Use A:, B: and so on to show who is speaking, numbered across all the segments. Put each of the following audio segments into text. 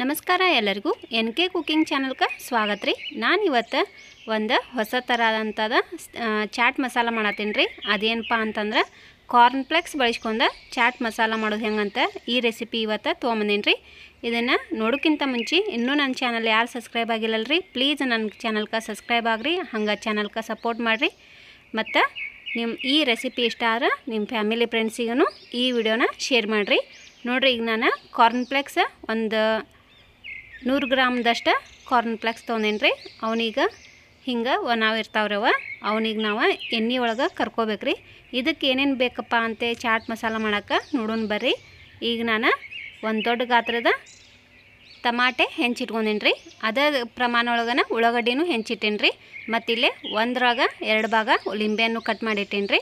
A: ನಮಸ್ಕಾರ ಎಲ್ಲರಿಗೂ N K cooking ಚಾನಲ್ಗೆ ಸ್ವಾಗತ ರೀ ನಾನು ಇವತ್ತು ಒಂದು ಹೊಸ ಥರದಂಥದ ಚಾಟ್ ಮಸಾಲ ಮಾಡತ್ತೀನಿ ರೀ ಅದೇನಪ್ಪ ಅಂತಂದ್ರೆ ಕಾರ್ನ್ಫ್ಲೆಕ್ಸ್ ಬಳಸ್ಕೊಂಡು ಚಾಟ್ ಮಸಾಲ ಮಾಡೋದು ಹೆಂಗಂತ ಈ ರೆಸಿಪಿ ಇವತ್ತು ತೊಗೊಂಬಂದೀನಿ ರೀ ಇದನ್ನು ನೋಡೋಕ್ಕಿಂತ ಮುಂಚೆ ಇನ್ನೂ ನನ್ನ ಚಾನಲ್ ಯಾರು ಸಬ್ಸ್ಕ್ರೈಬ್ ಆಗಿಲ್ಲಲ್ಲ ರೀ ಪ್ಲೀಸ್ ನನ್ನ ಚಾನಲ್ಗೆ ಸಬ್ಸ್ಕ್ರೈಬ್ ಆಗಿರಿ ಹಂಗೆ ಚಾನಲ್ಗೆ ಸಪೋರ್ಟ್ ಮಾಡಿರಿ ಮತ್ತು ನಿಮ್ಮ ಈ ರೆಸಿಪಿ ಇಷ್ಟ ಆದ್ರೆ ನಿಮ್ಮ ಫ್ಯಾಮಿಲಿ ಫ್ರೆಂಡ್ಸಿಗೂ ಈ ವಿಡಿಯೋನ ಶೇರ್ ಮಾಡಿರಿ ನೋಡಿರಿ ಈಗ ನಾನು ಕಾರ್ನ್ಫ್ಲೆಕ್ಸ್ ಒಂದು ನೂರು ಗ್ರಾಮ್ದಷ್ಟು ಕಾರ್ನ್ಫ್ಲೆಕ್ಸ್ ರೀ ಅವನೀಗ ಹಿಂಗೆ ಒಣಾವ್ ಇರ್ತಾವ್ರವ ಅವನಿಗೆ ನಾವು ಎಣ್ಣೆ ಒಳಗೆ ರೀ ಇದಕ್ಕೆ ಏನೇನು ಬೇಕಪ್ಪ ಅಂತೆ ಚಾಟ್ ಮಸಾಲ ಮಾಡೋಕ್ಕೆ ನೋಡೋಣ ಬರ್ರಿ ಈಗ ನಾನು ಒಂದು ದೊಡ್ಡ ಗಾತ್ರದ ಟಮಾಟೆ ರೀ ಅದೇ ಪ್ರಮಾಣ ಒಳಗನ ಉಳ್ಳಾಗಡ್ಡಿನೂ ಮತ್ತು ಮತ್ತಿಲ್ಲೇ ಒಂದ್ರಾಗ ಎರಡು ಭಾಗ ಲಿಂಬೆಯನ್ನು ಕಟ್ ರೀ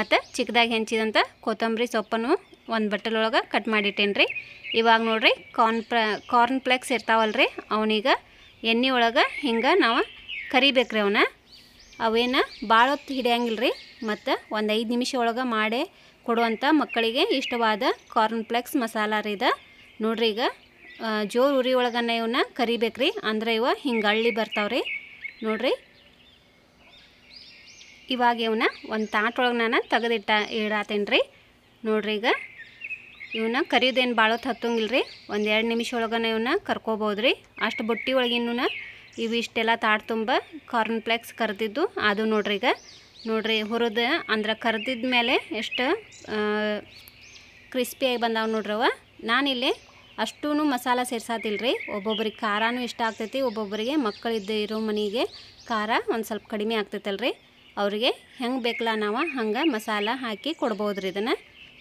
A: ಮತ್ತು ಚಿಕ್ಕದಾಗಿ ಹೆಂಚಿದಂಥ ಕೊತ್ತಂಬರಿ ಸೊಪ್ಪನ್ನು ಒಂದು ಬಟ್ಟಲೊಳಗೆ ಕಟ್ ಮಾಡಿಟ್ಟೇನು ರೀ ಇವಾಗ ನೋಡ್ರಿ ಕಾರ್ನ್ ಪ್ರ ಕಾರ್ನ್ಫ್ಲೆಕ್ಸ್ ಇರ್ತಾವಲ್ಲ ರೀ ಅವನೀಗ ಎಣ್ಣೆ ಒಳಗೆ ಹಿಂಗೆ ನಾವು ಕರಿಬೇಕು ರೀ ಅವನ್ನ ಅವೇನು ಭಾಳ ಹೊತ್ತು ಹಿಡಿಯಂಗಿಲ್ಲ ರೀ ಮತ್ತು ಒಂದು ಐದು ನಿಮಿಷ ಒಳಗೆ ಮಾಡಿ ಕೊಡುವಂಥ ಮಕ್ಕಳಿಗೆ ಇಷ್ಟವಾದ ಕಾರ್ನ್ಫ್ಲೆಕ್ಸ್ ಮಸಾಲ ರೀ ಇದು ನೋಡ್ರಿ ಈಗ ಜೋರು ಉರಿ ಒಳಗನ್ನ ಇವನ್ನ ಕರಿಬೇಕು ರೀ ಅಂದ್ರೆ ಇವ ಹಿಂಗೆ ಅಳ್ಳಿ ಬರ್ತಾವ್ರಿ ನೋಡ್ರಿ ಇವಾಗ ಇವನ್ನ ಒಂದು ತಾಟೊಳಗೆ ನಾನು ತೆಗೆದಿಟ್ಟ ಇಡಾತೇನೆ ರೀ ನೋಡ್ರಿ ಈಗ ಇವನ್ನ ಕರಿಯೋದೇನು ಭಾಳ ಹತ್ತಂಗಿಲ್ಲ ರೀ ಒಂದು ಎರಡು ನಿಮಿಷ ಒಳಗನ ಇವನ್ನ ಕರ್ಕೋಬೋದು ರೀ ಅಷ್ಟು ಬುಟ್ಟಿ ಒಳಗಿನ್ನೂ ಇವು ಇಷ್ಟೆಲ್ಲ ತಾಡ್ ತುಂಬ ಫ್ಲೆಕ್ಸ್ ಕರೆದಿದ್ದು ಅದು ನೋಡ್ರಿ ಈಗ ನೋಡ್ರಿ ಹುರಿದ ಅಂದ್ರೆ ಕರೆದಿದ್ದ ಮೇಲೆ ಎಷ್ಟು ಕ್ರಿಸ್ಪಿಯಾಗಿ ಬಂದಾವೆ ನೋಡ್ರವ ನಾನಿಲ್ಲಿ ಅಷ್ಟೂ ಮಸಾಲ ಸೇರ್ಸಾತಿಲ್ಲ ರೀ ಒಬ್ಬೊಬ್ರಿಗೆ ಖಾರನೂ ಇಷ್ಟ ಆಗ್ತೈತಿ ಒಬ್ಬೊಬ್ಬರಿಗೆ ಮಕ್ಕಳಿದ್ದ ಇರೋ ಮನೆಗೆ ಖಾರ ಒಂದು ಸ್ವಲ್ಪ ಕಡಿಮೆ ಆಗ್ತೈತಲ್ರಿ ಅವರಿಗೆ ಹೆಂಗೆ ಬೇಕಲ್ಲ ನಾವು ಹಂಗೆ ಮಸಾಲ ಹಾಕಿ ಕೊಡ್ಬೋದು ರೀ ಇದನ್ನು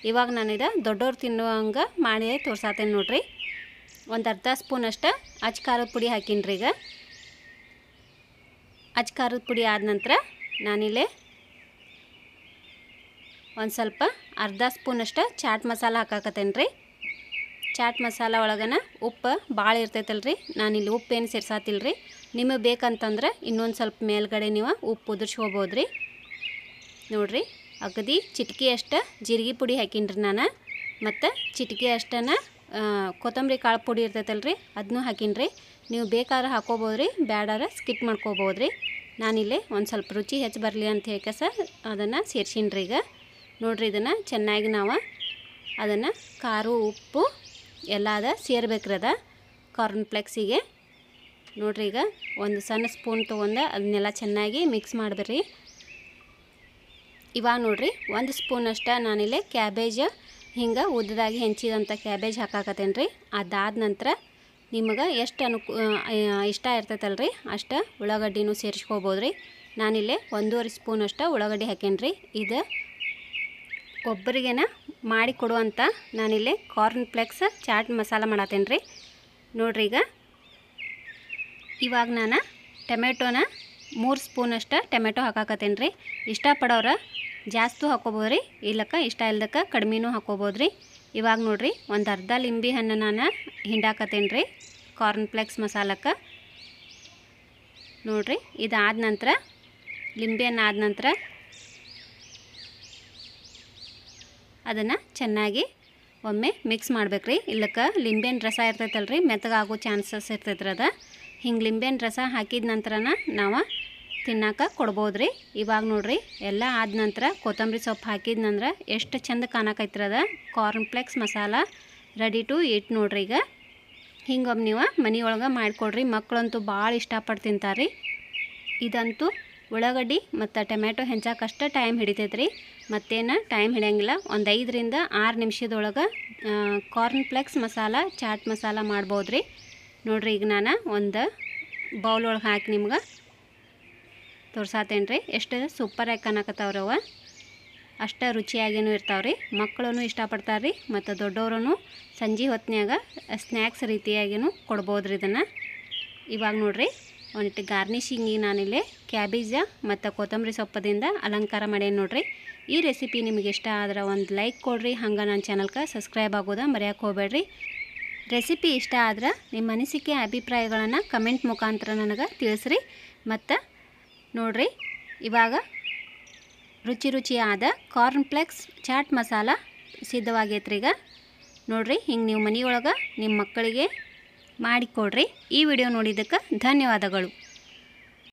A: ಇವಾಗ ನಾನಿದು ದೊಡ್ಡವ್ರು ಹಂಗೆ ಮಾಡಿ ತೋರ್ಸಾತೇನೆ ನೋಡಿರಿ ಒಂದು ಅರ್ಧ ಸ್ಪೂನ್ ಅಷ್ಟು ಅಚ್ ಖಾರದ ಪುಡಿ ರೀ ಈಗ ಅಚ್ ಖಾರದ ಪುಡಿ ಆದ ನಂತರ ನಾನಿಲ್ಲಿ ಒಂದು ಸ್ವಲ್ಪ ಅರ್ಧ ಸ್ಪೂನ್ ಅಷ್ಟು ಚಾಟ್ ಮಸಾಲ ಹಾಕಾಕತ್ತೇನೆ ರೀ ಚಾಟ್ ಮಸಾಲ ಒಳಗನ ಉಪ್ಪು ಭಾಳ ಇರ್ತೈತಲ್ರಿ ನಾನಿಲ್ಲಿ ಉಪ್ಪು ಏನು ಸೇರ್ಸಾತಿಲ್ಲ ರೀ ನಿಮಗೆ ಬೇಕಂತಂದ್ರೆ ಇನ್ನೊಂದು ಸ್ವಲ್ಪ ಮೇಲ್ಗಡೆ ನೀವು ಉಪ್ಪು ಉದುರ್ಸ್ಕೋಬೋದು ರೀ ನೋಡಿರಿ ಅಗದಿ ಚಿಟಿಕೆ ಅಷ್ಟ ಜೀರಿಗೆ ಪುಡಿ ಹಾಕಿನ್ರಿ ನಾನು ಮತ್ತು ಚಿಟಕಿ ಅಷ್ಟನ ಕೊತ್ತಂಬರಿ ಕಾಳು ಪುಡಿ ಇರ್ತೈತಲ್ಲ ರೀ ಅದನ್ನೂ ನೀವು ಬೇಕಾದ್ರೆ ಹಾಕೋಬೋದು ರೀ ಬ್ಯಾಡಾರ ಸ್ಕಿಪ್ ಮಾಡ್ಕೋಬೋದು ರೀ ನಾನಿಲ್ಲಿ ಒಂದು ಸ್ವಲ್ಪ ರುಚಿ ಹೆಚ್ಚು ಬರಲಿ ಅಂತ ಹೇಳ್ಕ ಸರ್ ಅದನ್ನು ಸೇರ್ಸಿನ್ರಿ ಈಗ ನೋಡಿರಿ ಇದನ್ನು ಚೆನ್ನಾಗಿ ನಾವು ಅದನ್ನು ಖಾರು ಉಪ್ಪು ಎಲ್ಲ ಅದ ಸೇರ್ಬೇಕ್ರಿ ಅದ ಕಾರ್ನ್ಫ್ಲೆಕ್ಸಿಗೆ ನೋಡಿರಿ ಈಗ ಒಂದು ಸಣ್ಣ ಸ್ಪೂನ್ ತೊಗೊಂಡು ಅದನ್ನೆಲ್ಲ ಚೆನ್ನಾಗಿ ಮಿಕ್ಸ್ ಮಾಡಿಬಿಡ್ರಿ ಇವಾಗ ನೋಡ್ರಿ ಒಂದು ಸ್ಪೂನಷ್ಟು ನಾನಿಲ್ಲಿ ಕ್ಯಾಬೇಜ್ ಹಿಂಗೆ ಉದ್ದದಾಗಿ ಹೆಂಚಿದಂಥ ಕ್ಯಾಬೇಜ್ ಹಾಕಾಕತ್ತೇನೆ ರೀ ಅದಾದ ನಂತರ ನಿಮಗೆ ಎಷ್ಟು ಅನುಕೂ ಇಷ್ಟ ಇರ್ತೈತಲ್ಲ ರೀ ಅಷ್ಟು ಉಳ್ಳಾಗಡ್ಡಿನೂ ಸೇರಿಸ್ಕೋಬೋದು ರೀ ನಾನಿಲ್ಲೇ ಒಂದೂವರೆ ಸ್ಪೂನ್ ಅಷ್ಟು ಉಳ್ಳಾಗಡ್ಡಿ ಹಾಕೇನಿ ರೀ ಇದು ಒಬ್ಬರಿಗೇನ ಮಾಡಿ ಕೊಡುವಂಥ ನಾನಿಲ್ಲಿ ಕಾರ್ನ್ಫ್ಲೆಕ್ಸ್ ಚಾಟ್ ಮಸಾಲ ಮಾಡತ್ತೇನೆ ರೀ ನೋಡ್ರಿ ಈಗ ಇವಾಗ ನಾನು ಟೊಮೆಟೋನ ಮೂರು ಸ್ಪೂನಷ್ಟು ಟೊಮೆಟೊ ಹಾಕಾಕತ್ತೇನೆ ರೀ ಇಷ್ಟಪಡೋರ ಜಾಸ್ತಿ ಹಾಕೋಬೋದು ರೀ ಇಲ್ಲಕ್ಕ ಇಷ್ಟ ಇಲ್ದಕ್ಕೆ ಕಡಿಮೆನೂ ಹಾಕ್ಕೋಬೋದು ರೀ ಇವಾಗ ನೋಡಿರಿ ಒಂದು ಅರ್ಧ ಲಿಂಬೆ ಹಣ್ಣು ನಾನು ಹಿಂಡಾಕತ್ತೇನೆ ರೀ ಕಾರ್ನ್ಫ್ಲೆಕ್ಸ್ ಮಸಾಲಕ್ಕೆ ನೋಡಿರಿ ಇದಾದ ನಂತರ ಲಿಂಬೆ ಹಣ್ಣು ಆದ ನಂತರ ಅದನ್ನು ಚೆನ್ನಾಗಿ ಒಮ್ಮೆ ಮಿಕ್ಸ್ ಮಾಡ್ಬೇಕು ರೀ ಇಲ್ಲಕ್ಕೆ ಹಣ್ಣು ರಸ ಇರ್ತೈತಲ್ರಿ ಮೆತ್ತಗಾಗೋ ಚಾನ್ಸಸ್ ಇರ್ತೈತ್ರಿ ಅದು ಹಿಂಗೆ ಲಿಂಬೆನ ರಸ ಹಾಕಿದ ನಂತರನ ನಾವು ಕೊಡ್ಬೋದು ರೀ ಇವಾಗ ನೋಡ್ರಿ ಎಲ್ಲ ಆದ ನಂತರ ಕೊತ್ತಂಬರಿ ಸೊಪ್ಪು ನಂತರ ಎಷ್ಟು ಚೆಂದ ಕಾಣಕೈತ್ರದ cornflakes masala ready to eat ನೋಡ್ರಿ ಈಗ ಒಬ್ಬ ನೀವು ಮನೆಯೊಳಗೆ ಮಾಡಿಕೊಡ್ರಿ ಮಕ್ಕಳಂತೂ ಭಾಳ ಇಷ್ಟಪಟ್ಟು ತಿಂತಾರೆ ಇದಂತೂ ಉಳ್ಳಾಗಡ್ಡಿ ಮತ್ತು ಟೊಮ್ಯಾಟೊ ಹೆಂಚಾಕಷ್ಟು ಟೈಮ್ ರೀ ಮತ್ತೇನು ಟೈಮ್ ಹಿಡಿಯಂಗಿಲ್ಲ ಒಂದು ಐದರಿಂದ ಆರು ನಿಮಿಷದೊಳಗೆ ಕಾರ್ನ್ಫ್ಲೆಕ್ಸ್ ಮಸಾಲ ಚಾಟ್ ಮಸಾಲ ರೀ ನೋಡಿರಿ ಈಗ ನಾನು ಒಂದು ಬೌಲ್ ಒಳಗೆ ಹಾಕಿ ನಿಮ್ಗೆ ತೋರ್ಸಾತೇನೆ ರೀ ಎಷ್ಟು ಸೂಪರಾಗಿ ಕಾಣಕತ್ತಾವ್ರಿ ಅವ ಅಷ್ಟು ರುಚಿಯಾಗೇನು ಇರ್ತಾವೆ ರೀ ಮಕ್ಕಳೂ ಇಷ್ಟಪಡ್ತಾರೆ ರೀ ಮತ್ತು ದೊಡ್ಡವ್ರೂ ಸಂಜೆ ಹೊತ್ತಿನಾಗ ಸ್ನ್ಯಾಕ್ಸ್ ರೀತಿಯಾಗಿನೂ ಕೊಡ್ಬೋದು ರೀ ಇದನ್ನು ಇವಾಗ ನೋಡಿರಿ ಒಂದಿಟ್ಟು ಗಾರ್ನಿಷಿಂಗಿ ನಾನಿಲ್ಲಿ ಕ್ಯಾಬೇಜ ಮತ್ತು ಕೊತ್ತಂಬರಿ ಸೊಪ್ಪದಿಂದ ಅಲಂಕಾರ ಮಾಡೇನು ನೋಡಿರಿ ಈ ರೆಸಿಪಿ ನಿಮಗೆ ಇಷ್ಟ ಆದ್ರೆ ಒಂದು ಲೈಕ್ ಕೊಡಿರಿ ಹಂಗೆ ನನ್ನ ಚಾನಲ್ಗೆ ಸಬ್ಸ್ಕ್ರೈಬ್ ಆಗೋದ ಮರೆಯಕ್ಕೆ ಹೋಗ್ಬೇಡ್ರಿ ರೆಸಿಪಿ ಇಷ್ಟ ಆದ್ರೆ ನಿಮ್ಮ ಅನಿಸಿಕೆ ಅಭಿಪ್ರಾಯಗಳನ್ನು ಕಮೆಂಟ್ ಮುಖಾಂತರ ನನಗೆ ತಿಳಿಸ್ರಿ ಮತ್ತು ನೋಡ್ರಿ ಇವಾಗ ರುಚಿ ರುಚಿಯಾದ ಕಾರ್ನ್ಫ್ಲೆಕ್ಸ್ ಚಾಟ್ ಮಸಾಲ ಸಿದ್ಧವಾಗೈತ್ರಿ ಈಗ ನೋಡ್ರಿ ಹಿಂಗೆ ನೀವು ಮನೆಯೊಳಗೆ ನಿಮ್ಮ ಮಕ್ಕಳಿಗೆ ಮಾಡಿಕೊಡ್ರಿ ಈ ವಿಡಿಯೋ ನೋಡಿದ್ದಕ್ಕೆ ಧನ್ಯವಾದಗಳು